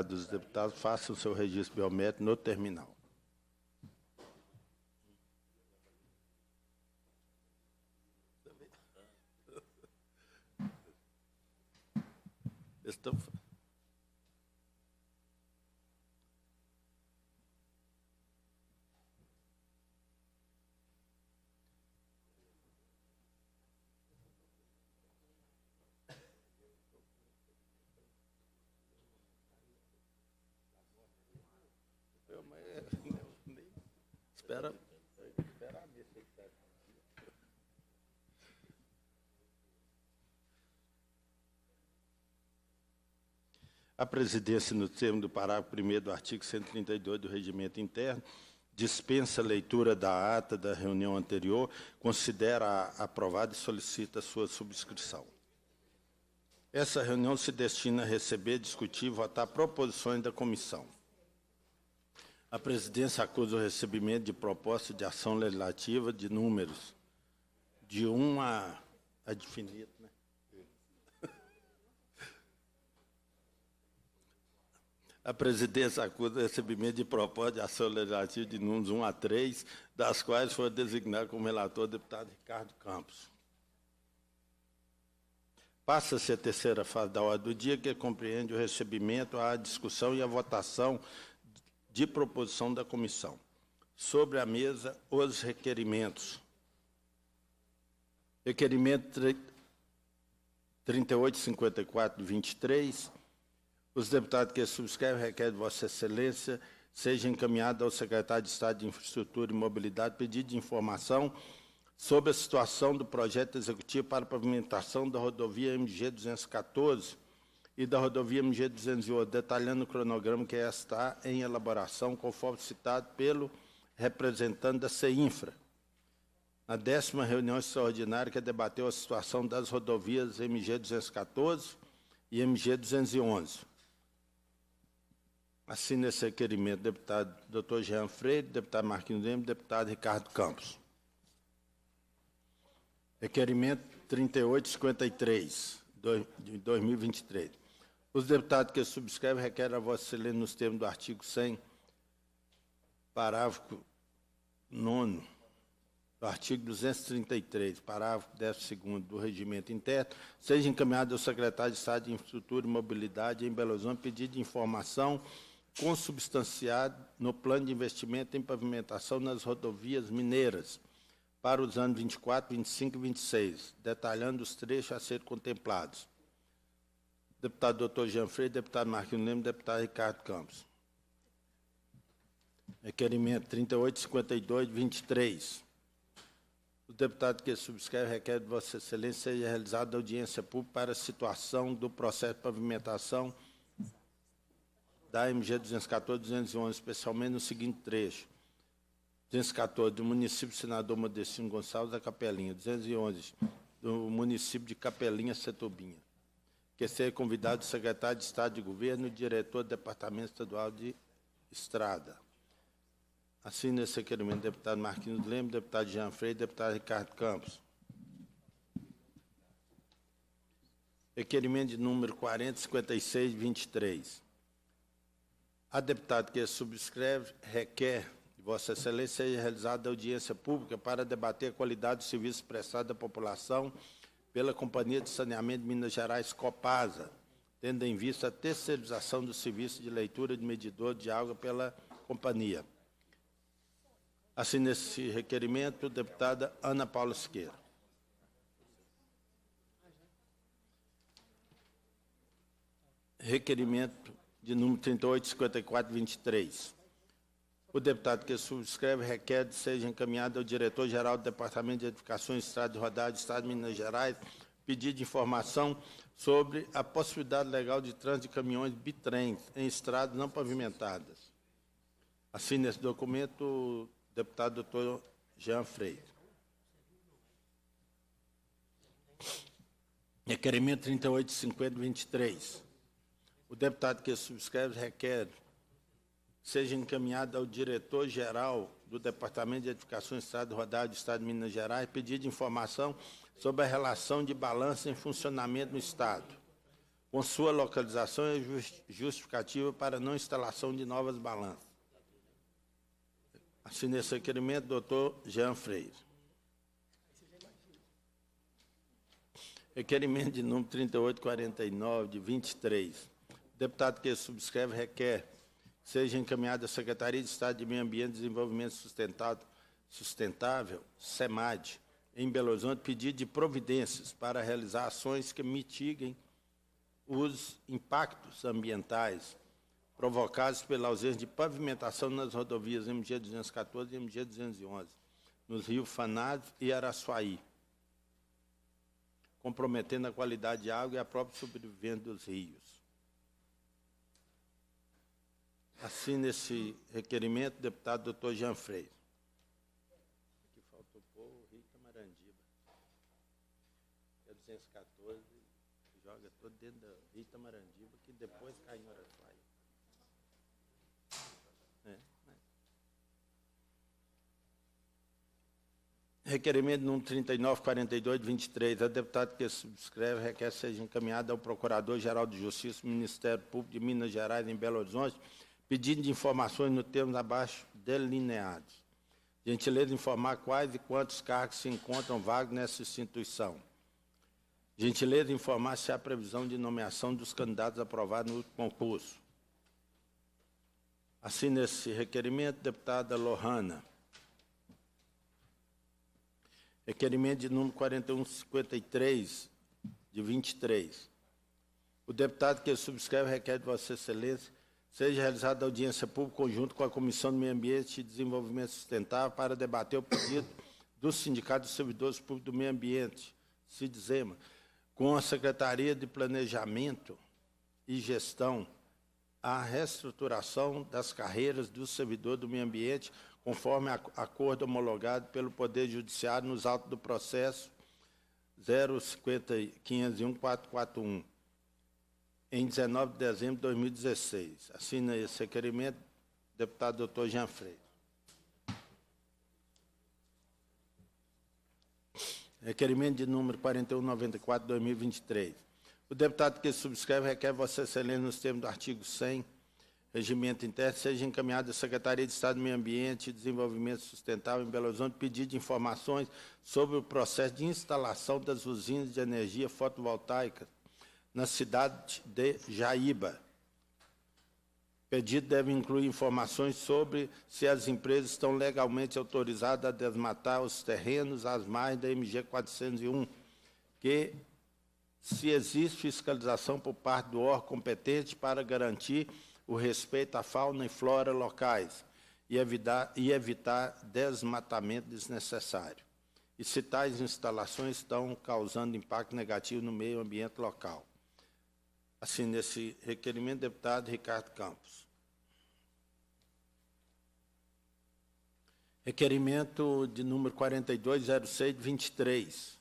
e dos deputados façam o seu registro biométrico no terminal. Estamos... a presidência, no termo do parágrafo 1 do artigo 132 do Regimento Interno, dispensa a leitura da ata da reunião anterior, considera aprovada e solicita sua subscrição. Essa reunião se destina a receber, discutir e votar proposições da comissão. A presidência acusa o recebimento de proposta de ação legislativa de números de 1 a, a A presidência acusa o recebimento de proposta de ação legislativa de números 1 a 3, das quais foi designado como relator o deputado Ricardo Campos. Passa-se a terceira fase da ordem do dia, que compreende o recebimento, a discussão e a votação de proposição da comissão. Sobre a mesa, os requerimentos. Requerimento 3854 23 os deputados que subscrevem requerem Vossa Excelência seja encaminhado ao secretário de Estado de Infraestrutura e Mobilidade pedido de informação sobre a situação do projeto executivo para pavimentação da rodovia MG 214 e da rodovia MG 208, detalhando o cronograma que está em elaboração, conforme citado pelo representante da CEINFRA. Na décima reunião extraordinária que debateu a situação das rodovias MG 214 e MG 211. Assine esse requerimento, deputado Dr. Jean Freire, deputado Marquinhos Leme, deputado Ricardo Campos. Requerimento 3853, de 2023. Os deputados que subscrevem requerem a Vossa Excelência, nos termos do artigo 100, parágrafo 9 do artigo 233, parágrafo 12 do regimento interno, seja encaminhado ao secretário de Estado de Infraestrutura e Mobilidade em Belo Horizonte pedido de informação consubstanciado no plano de investimento em pavimentação nas rodovias mineiras para os anos 24, 25 e 26, detalhando os trechos a serem contemplados. Deputado doutor Jean Freire, deputado Marquinhos Leme, deputado Ricardo Campos. Requerimento 38.52.23. 23. O deputado que subscreve requer de Vossa Excelência seja realizada audiência pública para a situação do processo de pavimentação da MG 214 211, especialmente no seguinte trecho. 214 do município Senador Modestino Gonçalves da Capelinha, 211 do município de Capelinha, Setubinha. Que ser convidado o secretário de Estado de Governo e diretor do Departamento Estadual de Estrada. Assine esse requerimento, deputado Marquinhos Leme, deputado Jean Freire, deputado Ricardo Campos. Requerimento de número 456/23. A deputada que subscreve requer que Vossa Excelência seja realizada audiência pública para debater a qualidade do serviço prestado à população pela Companhia de Saneamento de Minas Gerais, Copasa, tendo em vista a terceirização do serviço de leitura de medidor de água pela companhia. Assine esse requerimento, deputada Ana Paula Siqueira. Requerimento de número 385423, O deputado que subscreve requer que seja encaminhado ao diretor-geral do Departamento de Edificações, Estrada de Rodagem, Estado de Minas Gerais, pedido de informação sobre a possibilidade legal de trânsito de caminhões bitrens em estradas não pavimentadas. Assine esse documento o deputado doutor Jean Freire. Requerimento 385023. O deputado que subscreve requer seja encaminhado ao diretor-geral do Departamento de Edificação do Estado Rodado do Estado de Minas Gerais pedido de informação sobre a relação de balança em funcionamento no Estado, com sua localização e justificativa para não instalação de novas balanças. Assinei esse requerimento, doutor Jean Freire. Requerimento de número 3849, de 23 deputado que subscreve requer seja encaminhado à Secretaria de Estado de Meio Ambiente e Desenvolvimento Sustentado, Sustentável, SEMAD, em Belo Horizonte, pedido de providências para realizar ações que mitiguem os impactos ambientais provocados pela ausência de pavimentação nas rodovias MG 214 e MG 211, nos rios Fanados e Araçuaí, comprometendo a qualidade de água e a própria sobrevivência dos rios. Assina esse requerimento, deputado doutor Jean Freire. Aqui faltou pouco, Rita Marandiba. É 214, joga todo dentro da Rita Marandiba, que depois cai em Oratória. É, né? Requerimento número 3942 23. A deputada que subscreve requer seja encaminhada ao Procurador-Geral de Justiça, Ministério Público de Minas Gerais, em Belo Horizonte, pedido de informações no termo abaixo delineados. Gentileza de informar quais e quantos cargos se encontram vagos nessa instituição. Gentileza de informar se há previsão de nomeação dos candidatos aprovados no concurso. Assine esse requerimento, deputada Lohana. Requerimento de número 4153, de 23. O deputado que subscreve requer de Vossa Excelência Seja realizada audiência pública conjunto com a Comissão do Meio Ambiente e Desenvolvimento Sustentável para debater o pedido do Sindicato dos Servidores Públicos do Meio Ambiente, SIDZEMA, com a Secretaria de Planejamento e Gestão, a reestruturação das carreiras do servidor do meio ambiente, conforme acordo homologado pelo Poder Judiciário nos autos do processo 051 441 em 19 de dezembro de 2016. Assina esse requerimento, deputado doutor Jean Freire. Requerimento de número 4194 2023. O deputado que subscreve requer Vossa Excelência, nos termos do artigo 100, regimento interno, seja encaminhado à Secretaria de Estado do Meio Ambiente e Desenvolvimento Sustentável em Belo Horizonte pedido de informações sobre o processo de instalação das usinas de energia fotovoltaica na cidade de Jaíba. O pedido deve incluir informações sobre se as empresas estão legalmente autorizadas a desmatar os terrenos às margens da MG 401, que se existe fiscalização por parte do órgão competente para garantir o respeito à fauna e flora locais e evitar, e evitar desmatamento desnecessário. E se tais instalações estão causando impacto negativo no meio ambiente local assim nesse requerimento, deputado Ricardo Campos. Requerimento de número 420623.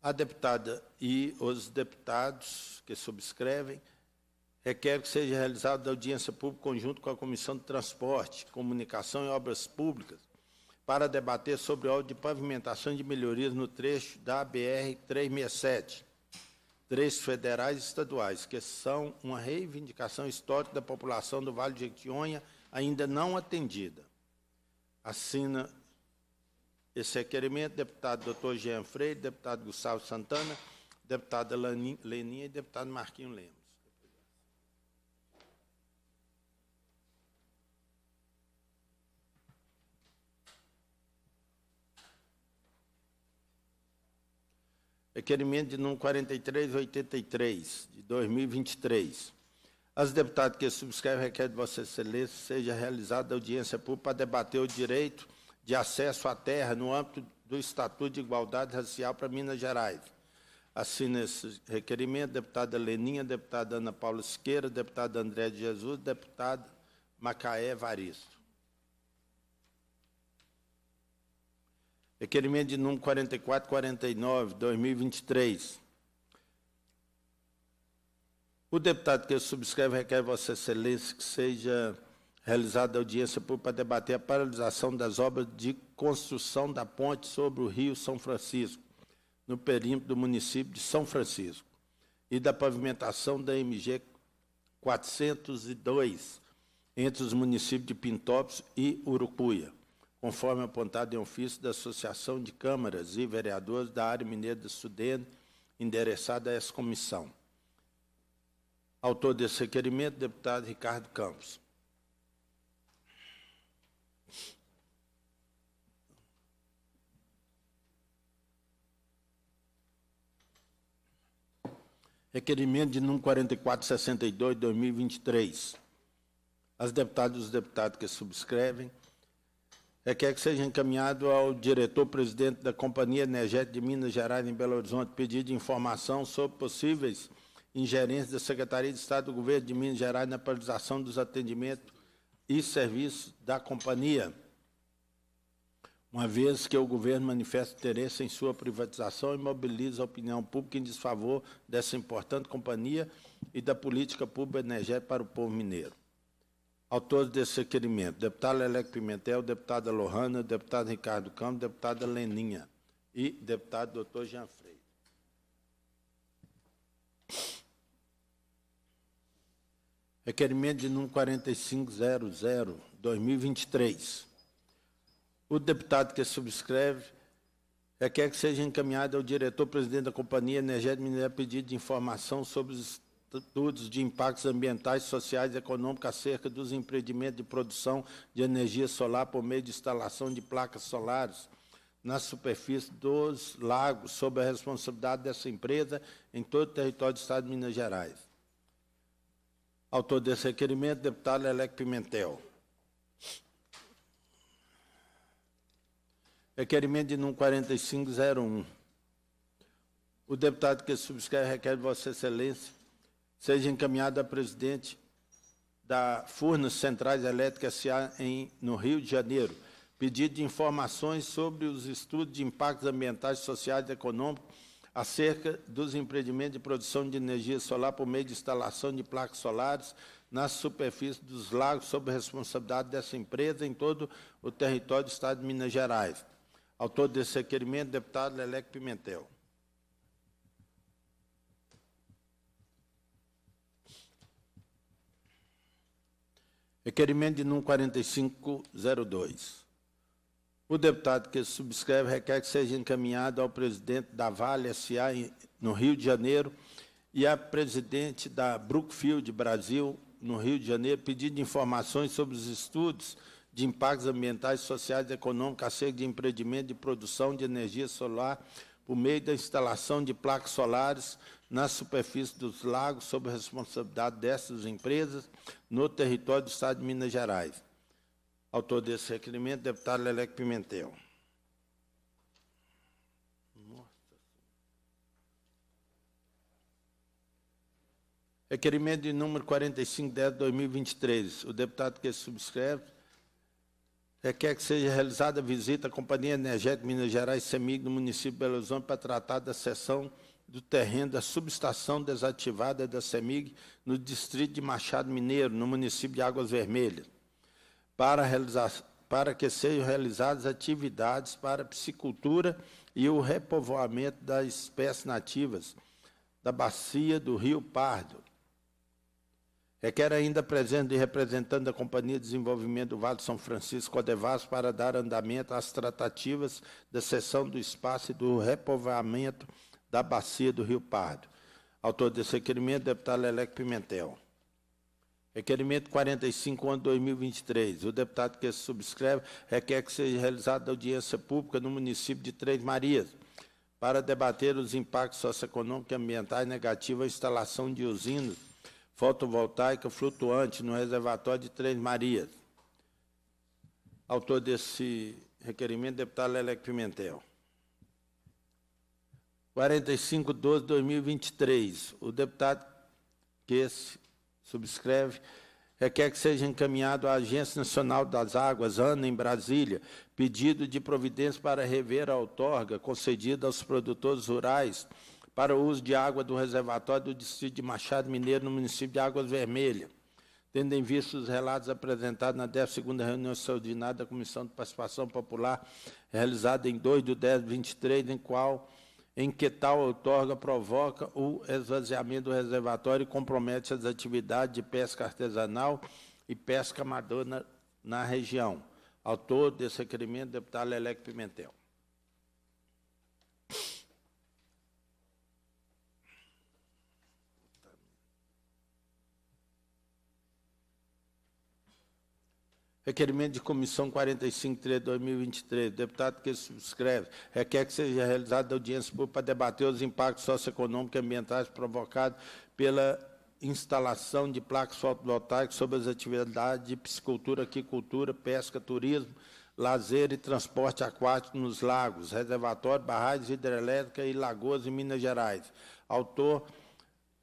A deputada e os deputados que subscrevem requer que seja realizada audiência pública conjunto com a Comissão de Transporte, Comunicação e Obras Públicas para debater sobre a obra de pavimentação de melhorias no trecho da BR 367 três federais e estaduais, que são uma reivindicação histórica da população do Vale de Jequitinhonha, ainda não atendida. Assina esse requerimento, deputado doutor Jean Freire, deputado Gustavo Santana, deputada Leninha e deputado Marquinho Lemos. Requerimento de número 4383, de 2023. As deputadas que subscrevem requer de Vossa Excelência seja realizada audiência pública para debater o direito de acesso à terra no âmbito do Estatuto de Igualdade Racial para Minas Gerais. Assina esse requerimento deputada Leninha, deputada Ana Paula Siqueira, deputada André de Jesus, deputada Macaé Varisto. Requerimento de número 4449, 2023. O deputado que subscreve requer Vossa Excelência que seja realizada audiência pública para debater a paralisação das obras de construção da ponte sobre o Rio São Francisco, no perímetro do município de São Francisco, e da pavimentação da MG 402 entre os municípios de Pintópolis e Urucuia conforme apontado em ofício da Associação de Câmaras e Vereadores da área mineira do Sudene, endereçado a essa comissão. Autor desse requerimento, deputado Ricardo Campos. Requerimento de número 4462, 2023. As deputadas e os deputados que subscrevem é que é que seja encaminhado ao diretor-presidente da Companhia Energética de Minas Gerais em Belo Horizonte pedido de informação sobre possíveis ingerências da Secretaria de Estado do Governo de Minas Gerais na paralisação dos atendimentos e serviços da companhia, uma vez que o governo manifesta interesse em sua privatização e mobiliza a opinião pública em desfavor dessa importante companhia e da política pública energética para o povo mineiro autores desse requerimento, deputado Lelec Pimentel, deputada Lohana, deputado Ricardo Campos, deputada Leninha e deputado doutor Jean Freire. Requerimento de número 4500, 2023. O deputado que subscreve requer que seja encaminhado ao diretor-presidente da Companhia Energética Mineira pedido de informação sobre os estudos de impactos ambientais, sociais e econômicos acerca dos empreendimentos de produção de energia solar por meio de instalação de placas solares na superfície dos lagos, sob a responsabilidade dessa empresa em todo o território do Estado de Minas Gerais. Autor desse requerimento, deputado Lelec Pimentel. Requerimento de número 4501. O deputado que subscreve requer de Vossa Excelência seja encaminhada à presidente da Furnas Centrais Elétricas SA no Rio de Janeiro, pedido de informações sobre os estudos de impactos ambientais, sociais e econômicos acerca dos empreendimentos de produção de energia solar por meio de instalação de placas solares na superfície dos lagos, sob responsabilidade dessa empresa em todo o território do Estado de Minas Gerais. Autor desse requerimento, deputado Leleque Pimentel. Requerimento de número 4502. O deputado que subscreve requer que seja encaminhado ao presidente da Vale S.A. no Rio de Janeiro e à presidente da Brookfield Brasil no Rio de Janeiro pedindo informações sobre os estudos de impactos ambientais, sociais e econômicos acerca de empreendimento de produção de energia solar por meio da instalação de placas solares na superfície dos lagos, sob a responsabilidade dessas empresas, no território do Estado de Minas Gerais. Autor desse requerimento, deputado Leleque Pimentel. Requerimento de número 4510 de 2023. O deputado que subscreve requer que seja realizada a visita à Companhia Energética Minas Gerais CEMIG no município de Belo Horizonte para tratar da cessão do terreno da subestação desativada da CEMIG no distrito de Machado Mineiro, no município de Águas Vermelhas, para, realizar, para que sejam realizadas atividades para piscicultura e o repovoamento das espécies nativas da bacia do Rio Pardo Requer ainda a presença de representante da Companhia de Desenvolvimento do Vale de São Francisco, Codevas, para dar andamento às tratativas da cessão do espaço e do repovoamento da bacia do Rio Pardo. Autor desse requerimento, deputado Leleque Pimentel. Requerimento 45, ano 2023. O deputado que se subscreve requer que seja realizada audiência pública no município de Três Marias, para debater os impactos socioeconômicos e ambientais negativos à instalação de usinas fotovoltaica flutuante no reservatório de Três Marias. Autor desse requerimento, deputado Lelec Pimentel. 45-12-2023. O deputado que subscreve requer que seja encaminhado à Agência Nacional das Águas, ANA, em Brasília, pedido de providência para rever a outorga concedida aos produtores rurais para o uso de água do reservatório do distrito de Machado Mineiro, no município de Águas Vermelhas, tendo em vista os relatos apresentados na 12ª reunião extraordinária da Comissão de Participação Popular, realizada em 2 de 10 de 23, em qual em que tal outorga provoca o esvaziamento do reservatório e compromete as atividades de pesca artesanal e pesca madona na, na região. Autor desse requerimento, deputado Lelec Pimentel. Requerimento de Comissão 453 2023 Deputado que subscreve, requer que seja realizada audiência pública para debater os impactos socioeconômicos e ambientais provocados pela instalação de placas fotovoltaicas sobre as atividades de piscicultura, aquicultura, pesca, turismo, lazer e transporte aquático nos lagos, reservatórios, barragens hidrelétricas e lagoas em Minas Gerais. Autor,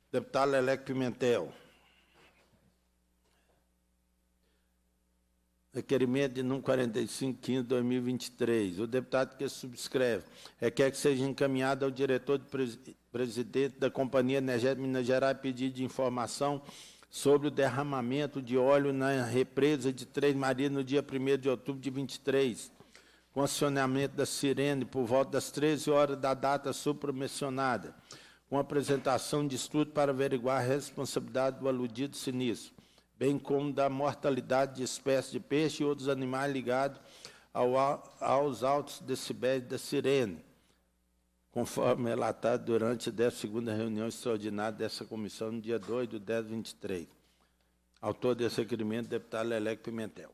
deputado Lelec Pimentel. Requerimento de número 4515 2023. O deputado que subscreve requer é, que seja encaminhado ao diretor de presidente da Companhia Energética Minas Gerais pedido de informação sobre o derramamento de óleo na represa de Três Marias no dia 1 de outubro de 23. acionamento da Sirene por volta das 13 horas da data supramencionada, com apresentação de estudo para averiguar a responsabilidade do aludido sinistro bem como da mortalidade de espécies de peixe e outros animais ligados ao, aos altos decibéis da sirene, conforme relatado durante a 12 reunião extraordinária dessa comissão, no dia 2 do 10 23. Autor desse requerimento, deputado Leleco Pimentel.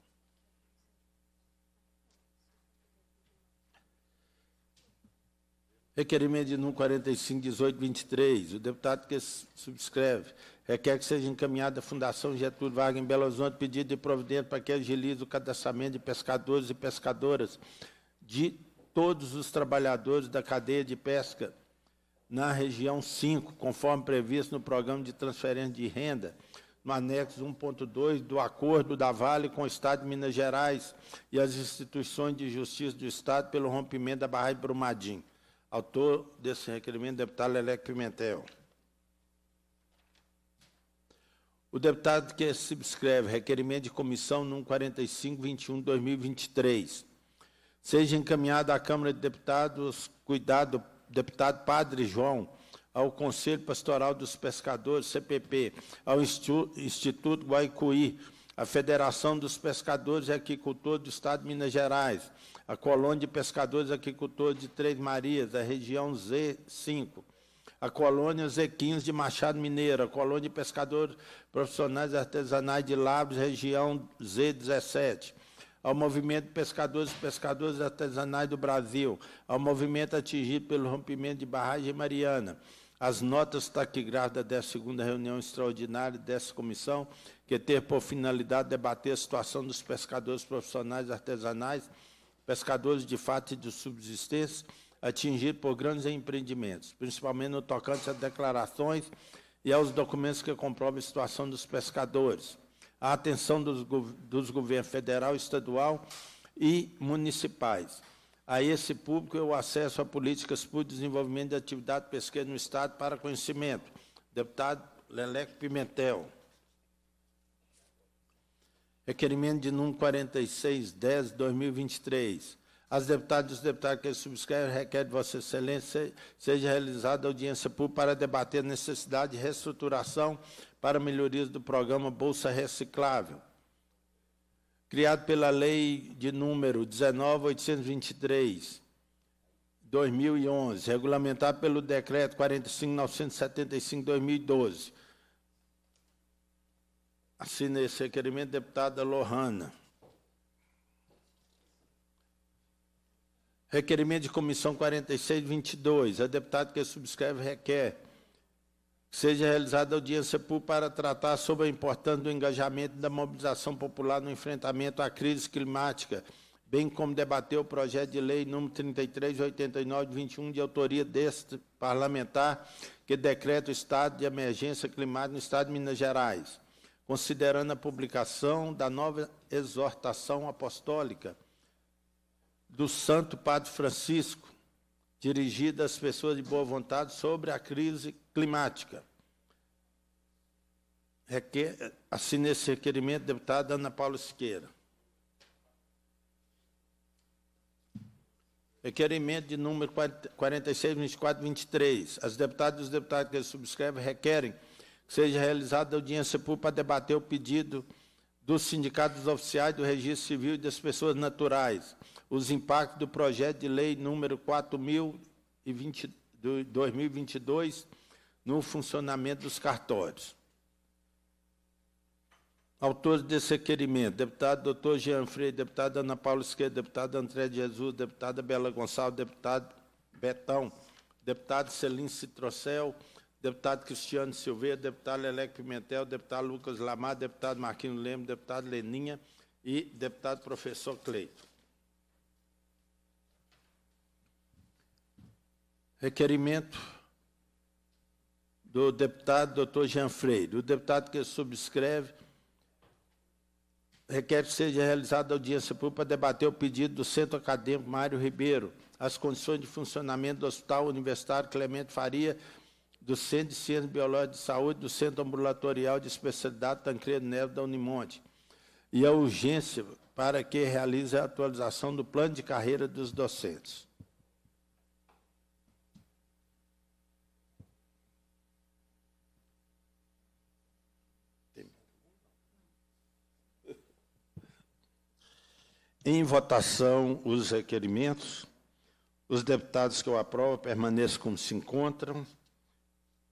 Requerimento de número 45.18.23. O deputado que subscreve Requer que seja encaminhada à Fundação Getúlio Vargas em Belo Horizonte pedido de providência para que agilize o cadastramento de pescadores e pescadoras de todos os trabalhadores da cadeia de pesca na região 5, conforme previsto no programa de transferência de renda, no anexo 1.2 do acordo da Vale com o Estado de Minas Gerais e as instituições de justiça do Estado pelo rompimento da barragem Brumadinho. Autor desse requerimento, deputado Lelec Pimentel. O deputado que subscreve requerimento de comissão número 4521-2023 seja encaminhado à Câmara de Deputados, cuidado deputado Padre João, ao Conselho Pastoral dos Pescadores, CPP, ao Instituto Guaicuí, à Federação dos Pescadores e Aquicultores do Estado de Minas Gerais, à Colônia de Pescadores e Aquicultores de Três Marias, da região Z5, a colônia Z15 de Machado Mineiro, a colônia de pescadores profissionais artesanais de Labres, região Z17 ao movimento Pescadores e Pescadores Artesanais do Brasil, ao movimento atingido pelo rompimento de barragem mariana. As notas taquigráficas tá da segunda reunião extraordinária dessa comissão, que ter por finalidade debater a situação dos pescadores profissionais artesanais, pescadores de fato e de subsistência, atingido por grandes empreendimentos, principalmente no tocante às declarações e aos documentos que comprovam a situação dos pescadores. A atenção dos, dos governos federal, estadual e municipais. A esse público, o acesso a políticas para o desenvolvimento da de atividade pesqueira no Estado para conhecimento. Deputado Leleco Pimentel. Requerimento de número 4610, 2023 as deputadas e os deputados que subscrevem requerem de Vossa Excelência seja realizada audiência pública para debater a necessidade de reestruturação para melhorias do programa Bolsa Reciclável, criado pela Lei de número 19.823, 2011, regulamentado pelo Decreto 45.975-2012. Assina esse requerimento, deputada Lohana. Requerimento de comissão 4622. A deputada que subscreve requer que seja realizada audiência pública para tratar sobre a importância do engajamento da mobilização popular no enfrentamento à crise climática, bem como debater o projeto de lei número 3389 21 de autoria deste parlamentar que decreta o estado de emergência climática no estado de Minas Gerais, considerando a publicação da nova exortação apostólica do Santo Padre Francisco, dirigida às pessoas de boa vontade sobre a crise climática. Requer, é assinei esse requerimento, deputada Ana Paula Siqueira. Requerimento de número 46, 24, 23. As deputadas e os deputados que subscrevem requerem que seja realizada audiência pública para debater o pedido dos sindicatos oficiais do Registro Civil e das Pessoas Naturais, os impactos do projeto de lei número 4.020 2022 no funcionamento dos cartórios. Autores desse requerimento, deputado doutor Jean Freire, deputada Ana Paula Esquerda, deputado André Jesus, deputada Bela Gonçalves, deputado Betão, deputado Celine Citrocel, deputado Cristiano Silveira, deputado Leleque Pimentel, deputado Lucas Lamar, deputado Marquinhos Leme, deputado Leninha e deputado professor Cleito. Requerimento do deputado doutor Jean Freire. O deputado que subscreve requer que seja realizada audiência pública para debater o pedido do Centro Acadêmico Mário Ribeiro, as condições de funcionamento do Hospital Universitário Clemente Faria, do Centro de Ciências Biológicas de Saúde, do Centro Ambulatorial de Especialidade Tancredo Neves da Unimonte. E a urgência para que realize a atualização do plano de carreira dos docentes. Em votação, os requerimentos. Os deputados que eu aprovo permaneçam como se encontram